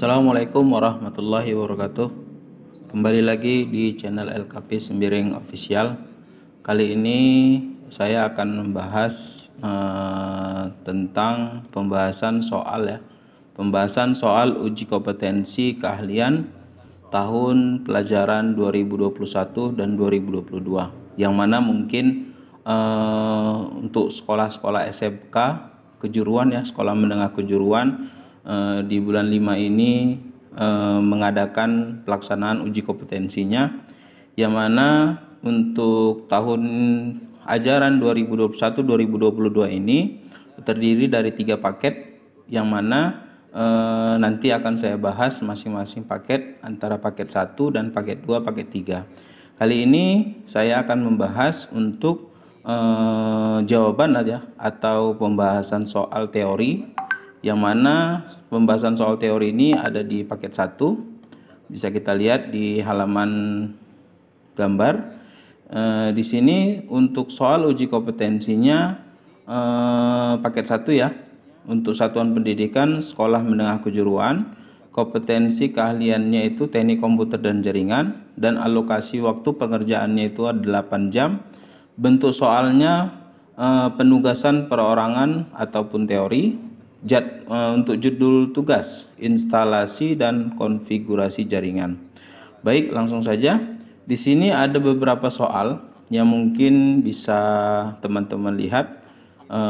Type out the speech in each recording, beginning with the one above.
Assalamualaikum warahmatullahi wabarakatuh Kembali lagi di channel LKP Sembiring Official Kali ini saya akan membahas uh, tentang pembahasan soal ya Pembahasan soal uji kompetensi keahlian tahun pelajaran 2021 dan 2022 Yang mana mungkin uh, untuk sekolah-sekolah SMK kejuruan ya sekolah menengah kejuruan Eh, di bulan 5 ini eh, mengadakan pelaksanaan uji kompetensinya yang mana untuk tahun ajaran 2021-2022 ini terdiri dari tiga paket yang mana e, nanti akan saya bahas masing-masing paket antara paket 1 dan paket 2, paket 3. Kali ini saya akan membahas untuk e, jawaban aja ya, atau pembahasan soal teori yang mana pembahasan soal teori ini ada di paket 1 bisa kita lihat di halaman gambar e, di sini untuk soal uji kompetensinya e, paket 1 ya untuk satuan pendidikan sekolah menengah kejuruan kompetensi keahliannya itu teknik komputer dan jaringan dan alokasi waktu pengerjaannya itu ada 8 jam bentuk soalnya eh, penugasan perorangan ataupun teori jad, e, untuk judul tugas instalasi dan konfigurasi jaringan. Baik, langsung saja. Di sini ada beberapa soal yang mungkin bisa teman-teman lihat. E,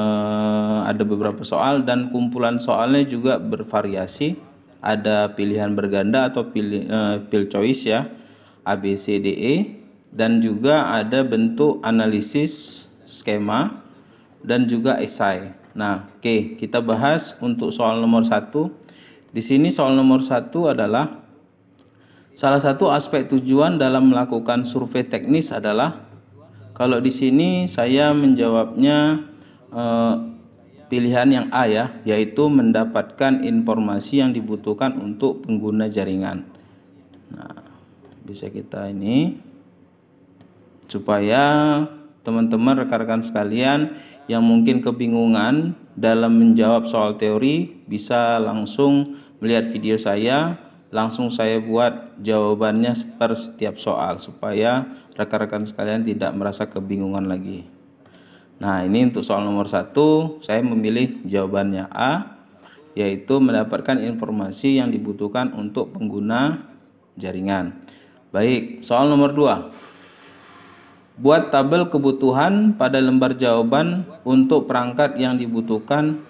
ada beberapa soal dan kumpulan soalnya juga bervariasi. Ada pilihan berganda atau pilih, e, pil choice ya, A B C D E dan juga ada bentuk analisis skema dan juga esai. Nah, oke, okay, kita bahas untuk soal nomor satu. Di sini soal nomor satu adalah salah satu aspek tujuan dalam melakukan survei teknis adalah kalau di sini saya menjawabnya eh, pilihan yang A ya, yaitu mendapatkan informasi yang dibutuhkan untuk pengguna jaringan. Nah, bisa kita ini supaya teman-teman rekan-rekan sekalian yang mungkin kebingungan dalam menjawab soal teori bisa langsung melihat video saya langsung saya buat jawabannya per setiap soal supaya rekan-rekan sekalian tidak merasa kebingungan lagi. Nah, ini untuk soal nomor satu, saya memilih jawabannya A, yaitu mendapatkan informasi yang dibutuhkan untuk pengguna jaringan. Baik, soal nomor dua. Buat tabel kebutuhan pada lembar jawaban untuk perangkat yang dibutuhkan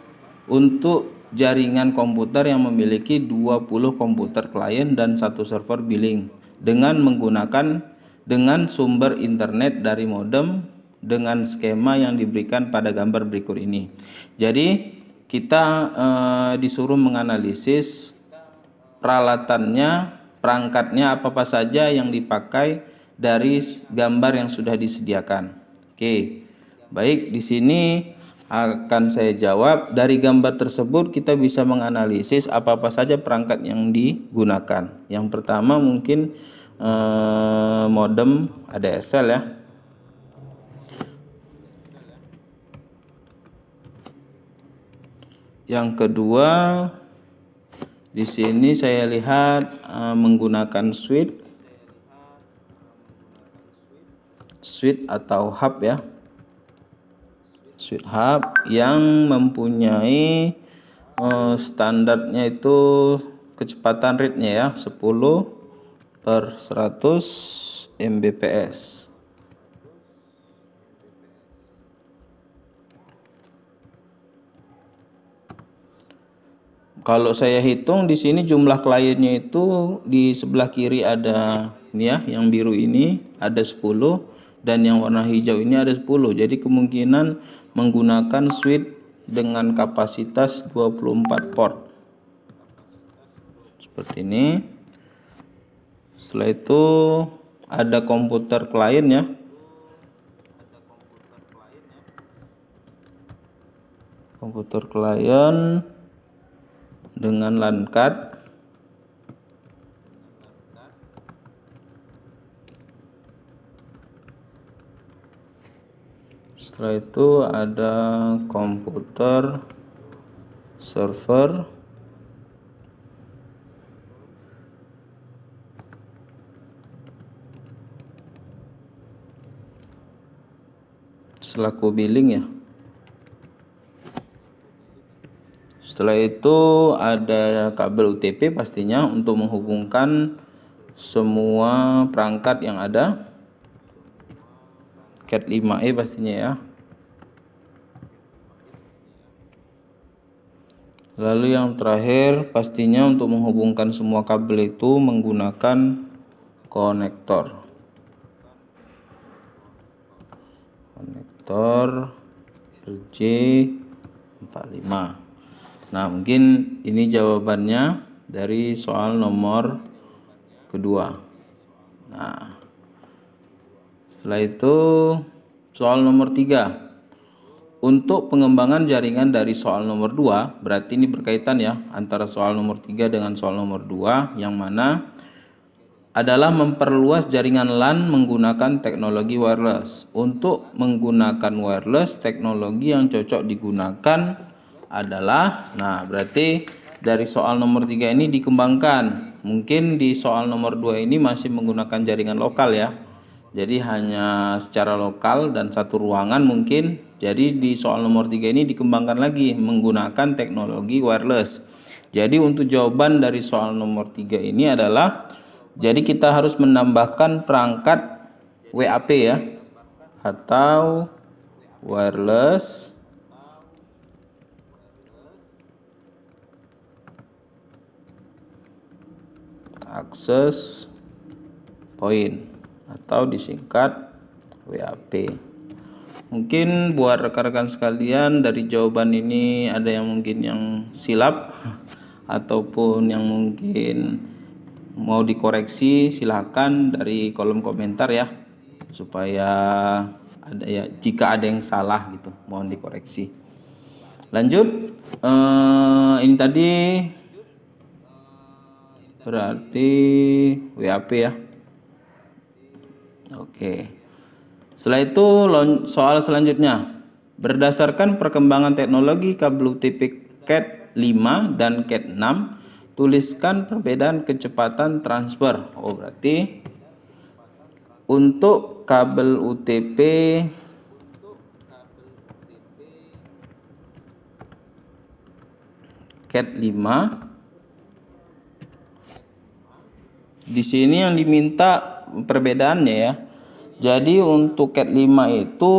untuk jaringan komputer yang memiliki 20 komputer klien dan satu server billing dengan menggunakan dengan sumber internet dari modem dengan skema yang diberikan pada gambar berikut ini. Jadi kita e, disuruh menganalisis peralatannya, perangkatnya apa-apa saja yang dipakai dari gambar yang sudah disediakan. Oke. Baik, di sini akan saya jawab dari gambar tersebut kita bisa menganalisis apa-apa saja perangkat yang digunakan. Yang pertama mungkin eh, modem ADSL ya. Yang kedua di sini saya lihat eh, menggunakan switch Switch atau hub ya switch hub yang mempunyai uh, standarnya itu kecepatan readnya ya 10 per 100 mbps kalau saya hitung di sini jumlah kliennya itu di sebelah kiri ada nih ya yang biru ini ada 10 dan yang warna hijau ini ada 10 jadi kemungkinan menggunakan switch dengan kapasitas 24 port seperti ini setelah itu ada komputer klien ya komputer klien dengan LAN card setelah itu ada komputer server selaku billing ya setelah itu ada kabel UTP pastinya untuk menghubungkan semua perangkat yang ada cat 5e pastinya ya Lalu yang terakhir pastinya untuk menghubungkan semua kabel itu menggunakan konektor. Konektor RJ45. Nah, mungkin ini jawabannya dari soal nomor kedua. Nah, setelah itu soal nomor tiga untuk pengembangan jaringan dari soal nomor 2, berarti ini berkaitan ya antara soal nomor 3 dengan soal nomor 2 yang mana adalah memperluas jaringan LAN menggunakan teknologi wireless. Untuk menggunakan wireless, teknologi yang cocok digunakan adalah nah berarti dari soal nomor 3 ini dikembangkan. Mungkin di soal nomor 2 ini masih menggunakan jaringan lokal ya jadi hanya secara lokal dan satu ruangan mungkin jadi di soal nomor 3 ini dikembangkan lagi menggunakan teknologi wireless jadi untuk jawaban dari soal nomor 3 ini adalah jadi kita harus menambahkan perangkat WAP ya atau wireless access point atau disingkat WAP. Mungkin buat rekan-rekan sekalian dari jawaban ini ada yang mungkin yang silap ataupun yang mungkin mau dikoreksi silahkan dari kolom komentar ya supaya ada ya jika ada yang salah gitu mohon dikoreksi lanjut eh, ini tadi berarti WAP ya Oke. Setelah itu soal selanjutnya. Berdasarkan perkembangan teknologi kabel tipik CAT 5 dan CAT 6, tuliskan perbedaan kecepatan transfer. Oh, berarti untuk kabel UTP CAT 5 di sini yang diminta perbedaannya ya jadi untuk CAT 5 itu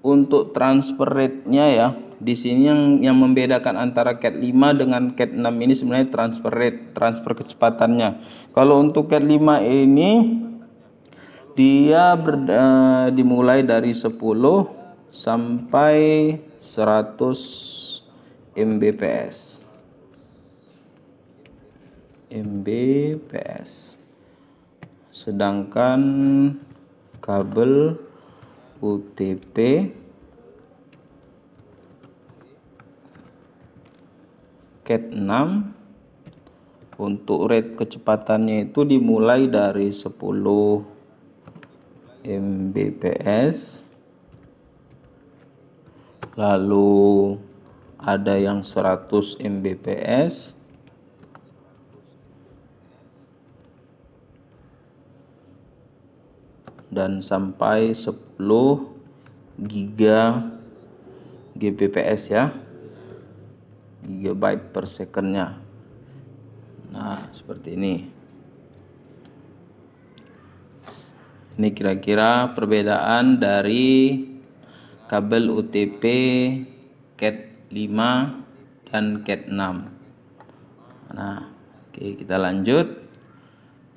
untuk transfer rate-nya ya. Di sini yang yang membedakan antara CAT 5 dengan CAT 6 ini sebenarnya transfer rate, transfer kecepatannya. Kalau untuk CAT 5 ini dia ber, uh, dimulai dari 10 sampai 100 Mbps. Mbps. Sedangkan kabel UTP cat 6 untuk rate kecepatannya itu dimulai dari 10 Mbps lalu ada yang 100 Mbps dan sampai 10 giga Gbps ya gigabyte per secondnya nah seperti ini ini kira-kira perbedaan dari kabel UTP CAT 5 dan CAT 6 nah oke kita lanjut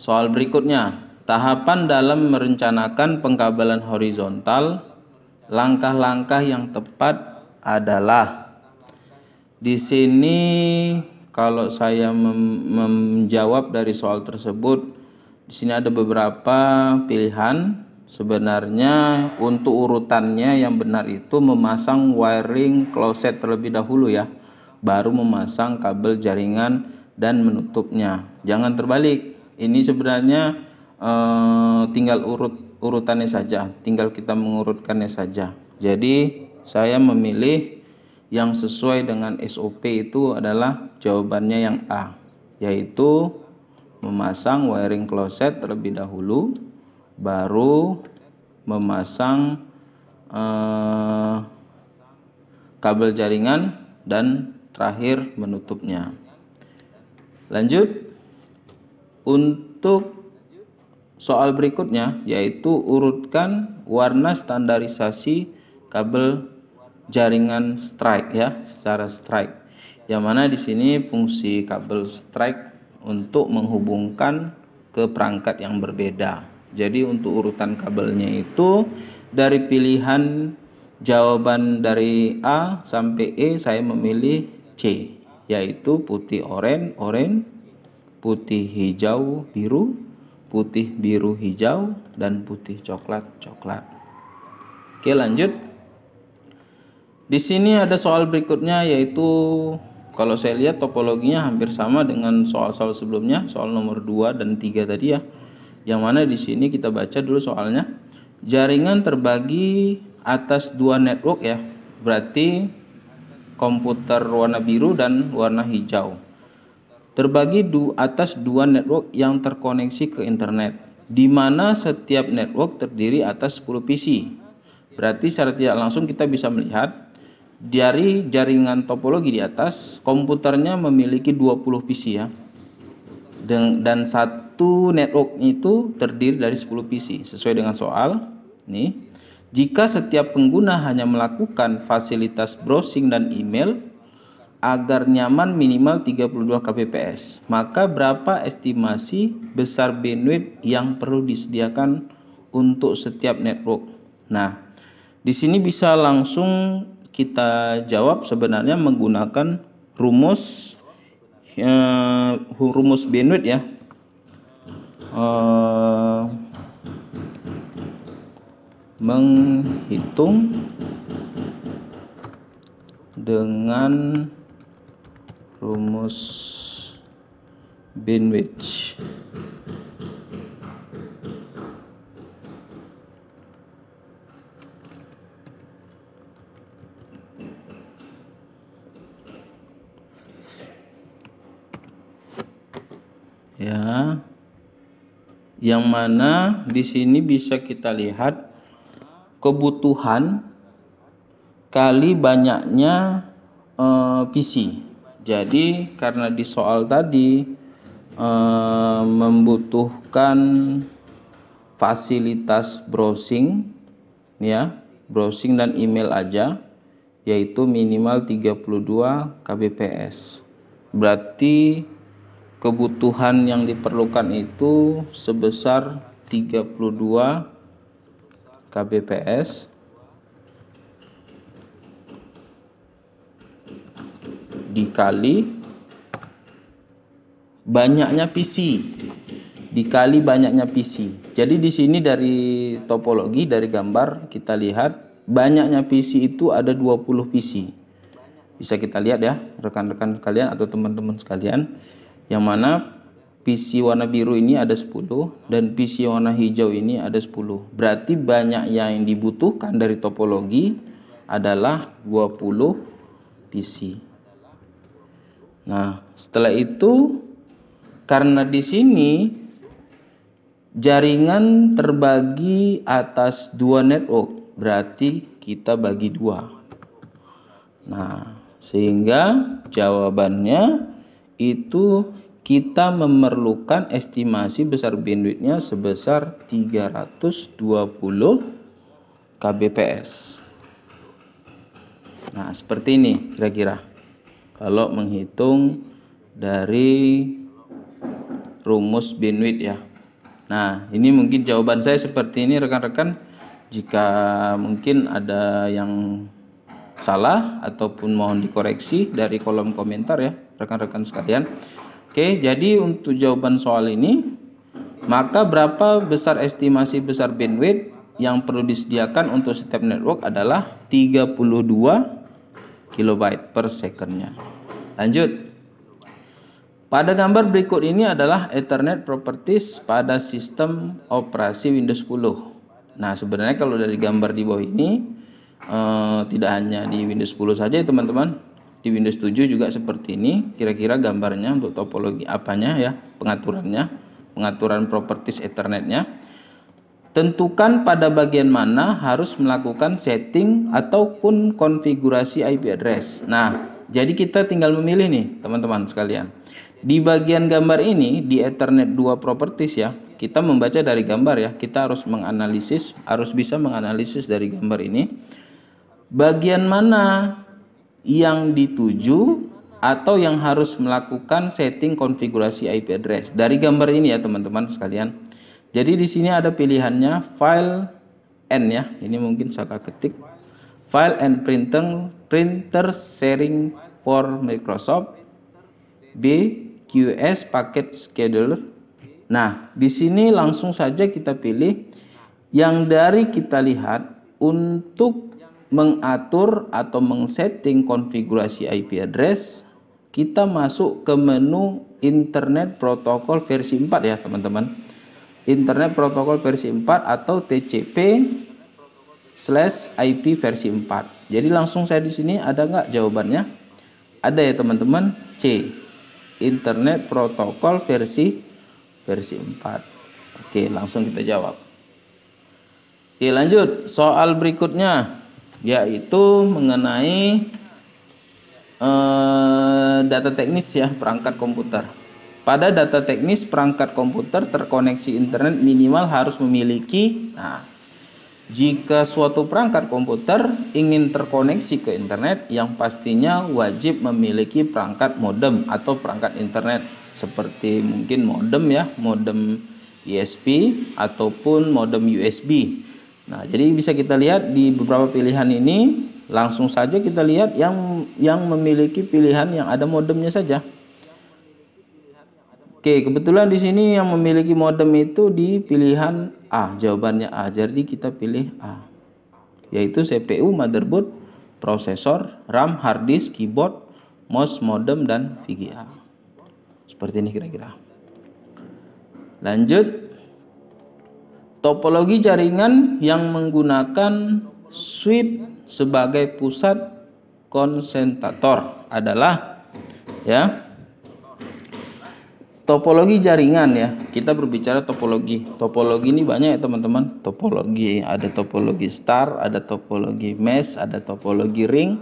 soal berikutnya Tahapan dalam merencanakan pengkabelan horizontal, langkah-langkah yang tepat adalah di sini kalau saya menjawab dari soal tersebut di sini ada beberapa pilihan sebenarnya untuk urutannya yang benar itu memasang wiring closet terlebih dahulu ya baru memasang kabel jaringan dan menutupnya jangan terbalik ini sebenarnya Eh, tinggal urut urutannya saja, tinggal kita mengurutkannya saja. Jadi saya memilih yang sesuai dengan SOP itu adalah jawabannya yang A, yaitu memasang wiring kloset terlebih dahulu, baru memasang eh, kabel jaringan dan terakhir menutupnya. Lanjut untuk Soal berikutnya yaitu urutkan warna standarisasi kabel jaringan strike ya secara strike. Yang mana di sini fungsi kabel strike untuk menghubungkan ke perangkat yang berbeda. Jadi untuk urutan kabelnya itu dari pilihan jawaban dari A sampai E saya memilih C yaitu putih oranye, oranye, putih hijau, biru, putih biru hijau dan putih coklat coklat. Oke lanjut. Di sini ada soal berikutnya yaitu kalau saya lihat topologinya hampir sama dengan soal-soal sebelumnya, soal nomor 2 dan 3 tadi ya. Yang mana di sini kita baca dulu soalnya. Jaringan terbagi atas dua network ya. Berarti komputer warna biru dan warna hijau terbagi du atas dua network yang terkoneksi ke internet, di mana setiap network terdiri atas 10 PC. Berarti secara tidak langsung kita bisa melihat dari jaringan topologi di atas, komputernya memiliki 20 PC ya. Dan, dan satu network itu terdiri dari 10 PC sesuai dengan soal. Nih, jika setiap pengguna hanya melakukan fasilitas browsing dan email, agar nyaman minimal 32 kbps. Maka berapa estimasi besar bandwidth yang perlu disediakan untuk setiap network? Nah, di sini bisa langsung kita jawab sebenarnya menggunakan rumus eh, rumus bandwidth ya. Eh, menghitung dengan rumus Binwich ya yang mana di sini bisa kita lihat kebutuhan kali banyaknya uh, PC jadi karena di soal tadi eh, membutuhkan fasilitas browsing ya, browsing dan email aja yaitu minimal 32 kbps. Berarti kebutuhan yang diperlukan itu sebesar 32 kbps dikali banyaknya PC dikali banyaknya PC. Jadi di sini dari topologi dari gambar kita lihat banyaknya PC itu ada 20 PC. Bisa kita lihat ya rekan-rekan kalian atau teman-teman sekalian yang mana PC warna biru ini ada 10 dan PC warna hijau ini ada 10. Berarti banyak yang dibutuhkan dari topologi adalah 20 PC. Nah, setelah itu karena di sini jaringan terbagi atas dua network, berarti kita bagi dua. Nah, sehingga jawabannya itu kita memerlukan estimasi besar bandwidthnya sebesar 320 kbps. Nah, seperti ini kira-kira kalau menghitung dari rumus bandwidth ya. Nah, ini mungkin jawaban saya seperti ini rekan-rekan. Jika mungkin ada yang salah ataupun mohon dikoreksi dari kolom komentar ya, rekan-rekan sekalian. Oke, jadi untuk jawaban soal ini, maka berapa besar estimasi besar bandwidth yang perlu disediakan untuk setiap network adalah 32 kilobyte per secondnya. Lanjut. Pada gambar berikut ini adalah Ethernet properties pada sistem operasi Windows 10. Nah, sebenarnya kalau dari gambar di bawah ini eh, tidak hanya di Windows 10 saja, ya, teman-teman. Di Windows 7 juga seperti ini. Kira-kira gambarnya untuk topologi apanya ya, pengaturannya, pengaturan properties Ethernetnya. Tentukan pada bagian mana harus melakukan setting ataupun konfigurasi IP address. Nah, jadi kita tinggal memilih nih, teman-teman sekalian. Di bagian gambar ini di Ethernet 2 properties ya, kita membaca dari gambar ya. Kita harus menganalisis, harus bisa menganalisis dari gambar ini. Bagian mana yang dituju atau yang harus melakukan setting konfigurasi IP address dari gambar ini ya teman-teman sekalian. Jadi di sini ada pilihannya file n ya. Ini mungkin salah ketik. File and printer printer sharing for Microsoft B QS packet scheduler. Nah, di sini langsung saja kita pilih yang dari kita lihat untuk mengatur atau mengsetting konfigurasi IP address kita masuk ke menu internet protokol versi 4 ya teman-teman Internet Protokol versi 4 atau TCP slash IP versi 4. Jadi langsung saya di sini ada nggak jawabannya? Ada ya teman-teman C Internet Protokol versi versi 4. Oke langsung kita jawab. Oke lanjut soal berikutnya yaitu mengenai eh, data teknis ya perangkat komputer. Pada data teknis perangkat komputer terkoneksi internet minimal harus memiliki nah jika suatu perangkat komputer ingin terkoneksi ke internet yang pastinya wajib memiliki perangkat modem atau perangkat internet seperti mungkin modem ya, modem ISP ataupun modem USB. Nah, jadi bisa kita lihat di beberapa pilihan ini langsung saja kita lihat yang yang memiliki pilihan yang ada modemnya saja. Oke, kebetulan di sini yang memiliki modem itu di pilihan A. Jawabannya A. Jadi kita pilih A. Yaitu CPU, motherboard, prosesor, RAM, hard disk, keyboard, mouse, modem dan VGA. Seperti ini kira-kira. Lanjut. Topologi jaringan yang menggunakan switch sebagai pusat konsentator adalah ya topologi jaringan ya kita berbicara topologi topologi ini banyak ya teman-teman topologi ada topologi star ada topologi mesh ada topologi ring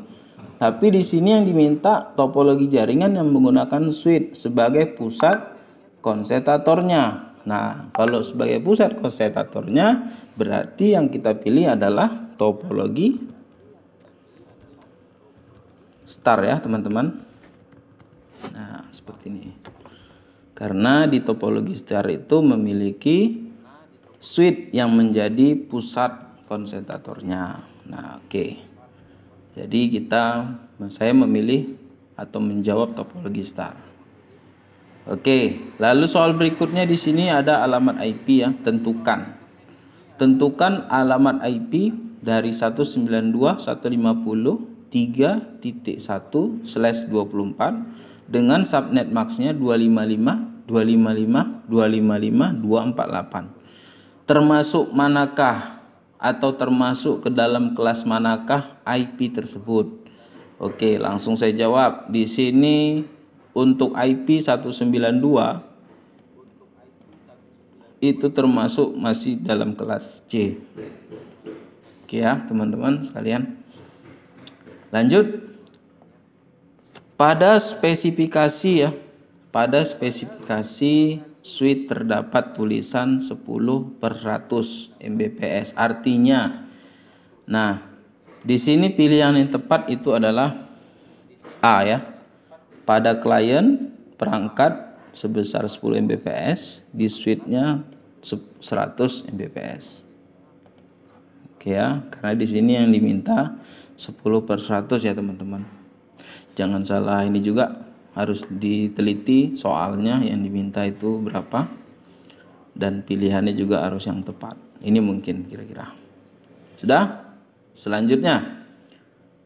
tapi di sini yang diminta topologi jaringan yang menggunakan switch sebagai pusat konsetatornya nah kalau sebagai pusat konsetatornya berarti yang kita pilih adalah topologi star ya teman-teman nah seperti ini karena di topologi star itu memiliki switch yang menjadi pusat konsentratornya. Nah, oke. Okay. Jadi kita saya memilih atau menjawab topologi star. Oke, okay. lalu soal berikutnya di sini ada alamat IP ya, tentukan. Tentukan alamat IP dari 192.150 3.1 slash 24 dengan subnet maxnya 255 255 255 248 termasuk manakah atau termasuk ke dalam kelas manakah IP tersebut Oke langsung saya jawab di sini untuk IP 192 itu termasuk masih dalam kelas C. Oke ya, teman-teman sekalian. Lanjut pada spesifikasi ya, pada spesifikasi suite terdapat tulisan 10 per 100 Mbps. Artinya, nah di sini pilihan yang tepat itu adalah A ya. Pada klien perangkat sebesar 10 Mbps, di suite-nya 100 Mbps. Oke ya, karena di sini yang diminta 10 per 100 ya teman-teman. Jangan salah ini juga harus diteliti soalnya yang diminta itu berapa dan pilihannya juga harus yang tepat. Ini mungkin kira-kira. Sudah? Selanjutnya,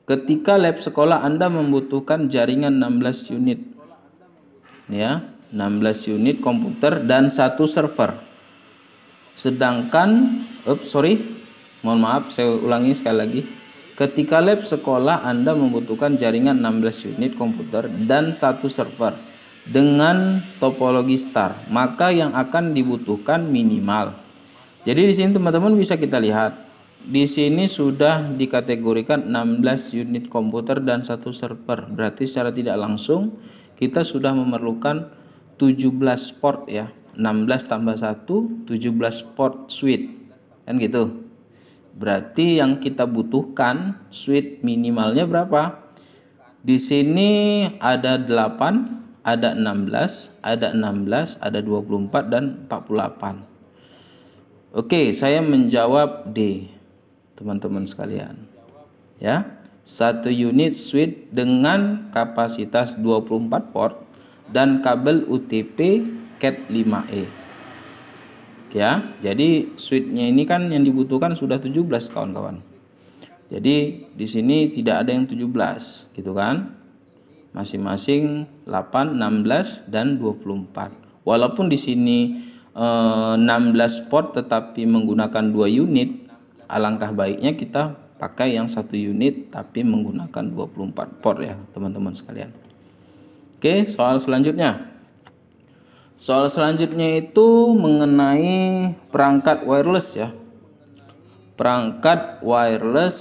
ketika lab sekolah Anda membutuhkan jaringan 16 unit. Ya, 16 unit komputer dan satu server. Sedangkan, up sorry, Mohon maaf, saya ulangi sekali lagi. Ketika lab sekolah Anda membutuhkan jaringan 16 unit komputer dan satu server dengan topologi star, maka yang akan dibutuhkan minimal. Jadi di sini teman-teman bisa kita lihat di sini sudah dikategorikan 16 unit komputer dan satu server. Berarti secara tidak langsung kita sudah memerlukan 17 port ya. 16 tambah 1 17 port switch. Kan gitu. Berarti yang kita butuhkan sweet minimalnya berapa? Di sini ada 8, ada 16, ada 16, ada 24 dan 48. Oke, saya menjawab D. Teman-teman sekalian. Ya. Satu unit switch dengan kapasitas 24 port dan kabel UTP Cat 5E ya. Jadi switchnya ini kan yang dibutuhkan sudah 17 kawan-kawan. Jadi di sini tidak ada yang 17 gitu kan. Masing-masing 8, 16 dan 24. Walaupun di sini eh, 16 port, tetapi menggunakan dua unit, alangkah baiknya kita pakai yang satu unit tapi menggunakan 24 port ya, teman-teman sekalian. Oke, soal selanjutnya. Soal selanjutnya itu mengenai perangkat wireless ya. Perangkat wireless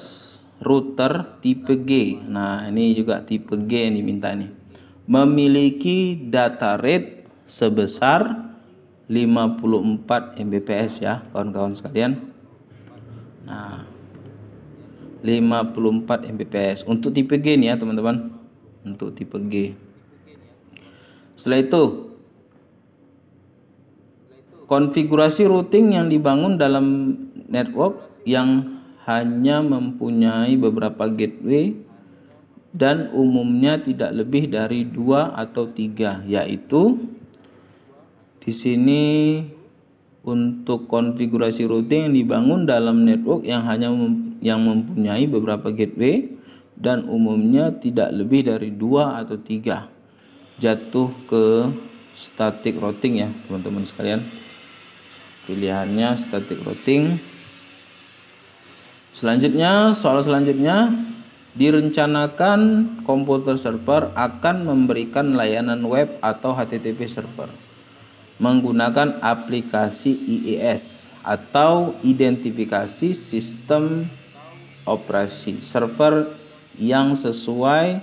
router tipe G. Nah, ini juga tipe G yang diminta nih. Memiliki data rate sebesar 54 Mbps ya, kawan-kawan sekalian. Nah, 54 Mbps untuk tipe G nih ya, teman-teman. Untuk tipe G. Setelah itu konfigurasi routing yang dibangun dalam network yang hanya mempunyai beberapa gateway dan umumnya tidak lebih dari dua atau tiga yaitu di sini untuk konfigurasi routing yang dibangun dalam network yang hanya mem yang mempunyai beberapa gateway dan umumnya tidak lebih dari dua atau tiga jatuh ke static routing ya teman-teman sekalian pilihannya static routing selanjutnya soal selanjutnya direncanakan komputer server akan memberikan layanan web atau HTTP server menggunakan aplikasi IIS e atau identifikasi sistem operasi server yang sesuai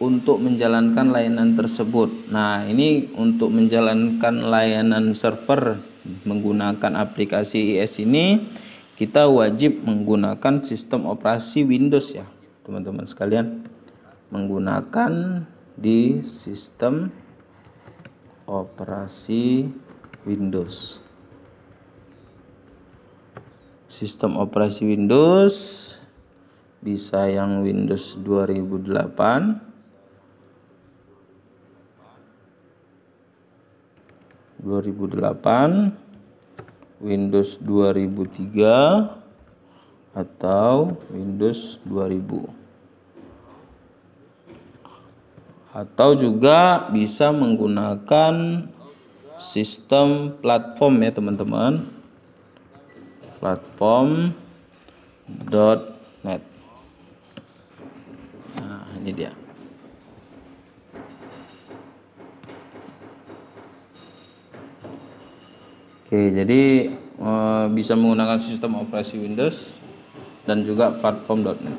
untuk menjalankan layanan tersebut. Nah, ini untuk menjalankan layanan server menggunakan aplikasi IS ini kita wajib menggunakan sistem operasi Windows ya teman-teman sekalian menggunakan di sistem operasi Windows sistem operasi Windows bisa yang Windows 2008 2008 Windows 2003 atau Windows 2000 atau juga bisa menggunakan sistem platform ya teman-teman platform .net. nah ini dia Oke, jadi e, bisa menggunakan sistem operasi Windows dan juga platform.net.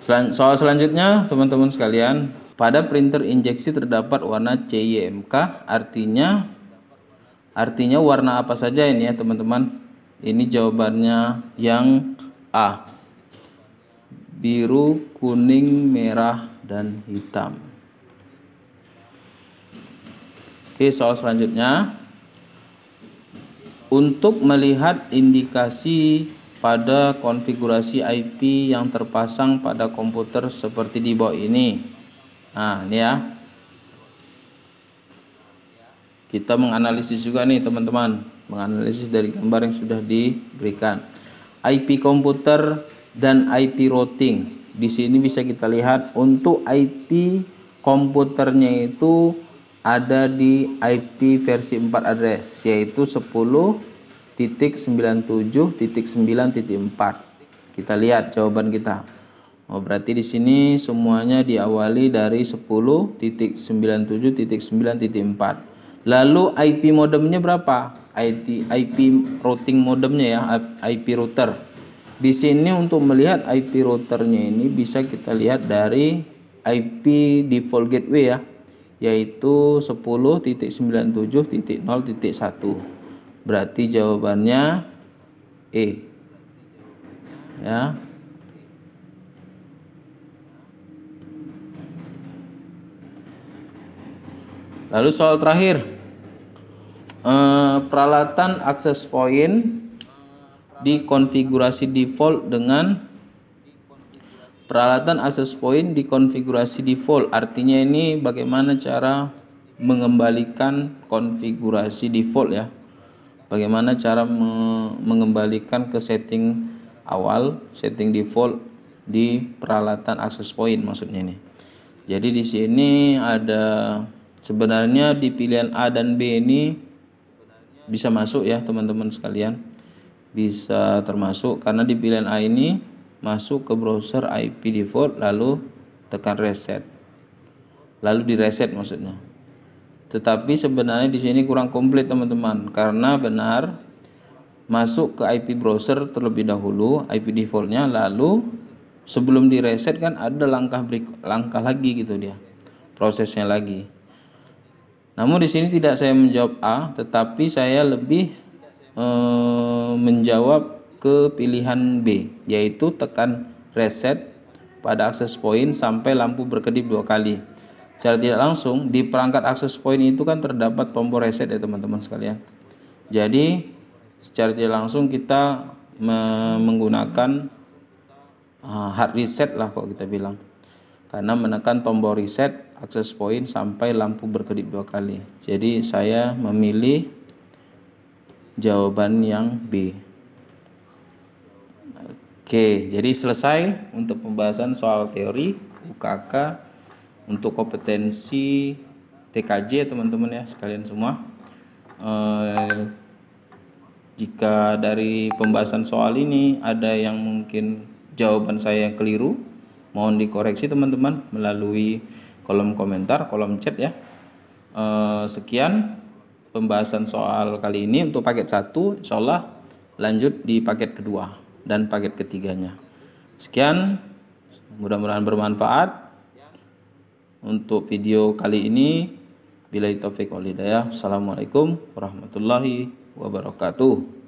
Selan soal selanjutnya, teman-teman sekalian, pada printer injeksi terdapat warna CYMK, artinya artinya warna apa saja ini ya, teman-teman? Ini jawabannya yang A. Biru, kuning, merah, dan hitam. Oke, soal selanjutnya untuk melihat indikasi pada konfigurasi IP yang terpasang pada komputer seperti di bawah ini. Nah, ini ya. Kita menganalisis juga nih teman-teman, menganalisis dari gambar yang sudah diberikan. IP komputer dan IP routing. Di sini bisa kita lihat untuk IP komputernya itu ada di IP versi 4 address yaitu 10.97.9.4. Kita lihat jawaban kita. Oh, berarti di sini semuanya diawali dari 10.97.9.4. Lalu IP modemnya berapa? IP, IP routing modemnya ya, IP router. Di sini untuk melihat IP routernya ini bisa kita lihat dari IP default gateway ya yaitu 10.97.0.1 berarti jawabannya E ya lalu soal terakhir e, peralatan akses point dikonfigurasi default dengan Peralatan access point di konfigurasi default. Artinya ini bagaimana cara mengembalikan konfigurasi default ya. Bagaimana cara mengembalikan ke setting awal, setting default di peralatan access point maksudnya ini. Jadi di sini ada sebenarnya di pilihan A dan B ini bisa masuk ya teman-teman sekalian. Bisa termasuk karena di pilihan A ini masuk ke browser IP default lalu tekan reset lalu di reset maksudnya tetapi sebenarnya di sini kurang komplit teman-teman karena benar masuk ke IP browser terlebih dahulu IP defaultnya lalu sebelum di reset kan ada langkah berik langkah lagi gitu dia prosesnya lagi namun di sini tidak saya menjawab A tetapi saya lebih eh, menjawab ke pilihan B yaitu tekan reset pada akses point sampai lampu berkedip dua kali. Secara tidak langsung di perangkat akses point itu kan terdapat tombol reset ya teman-teman sekalian. Jadi secara tidak langsung kita menggunakan ah, hard reset lah kok kita bilang. Karena menekan tombol reset akses point sampai lampu berkedip dua kali. Jadi saya memilih jawaban yang B. Oke, jadi selesai untuk pembahasan soal teori UKK untuk kompetensi TKJ teman-teman ya sekalian semua. Eh, jika dari pembahasan soal ini ada yang mungkin jawaban saya yang keliru, mohon dikoreksi teman-teman melalui kolom komentar, kolom chat ya. Eh, sekian pembahasan soal kali ini untuk paket 1, insya Allah lanjut di paket kedua dan paket ketiganya. Sekian, mudah-mudahan bermanfaat untuk video kali ini. Bila itu, wal Assalamualaikum warahmatullahi wabarakatuh.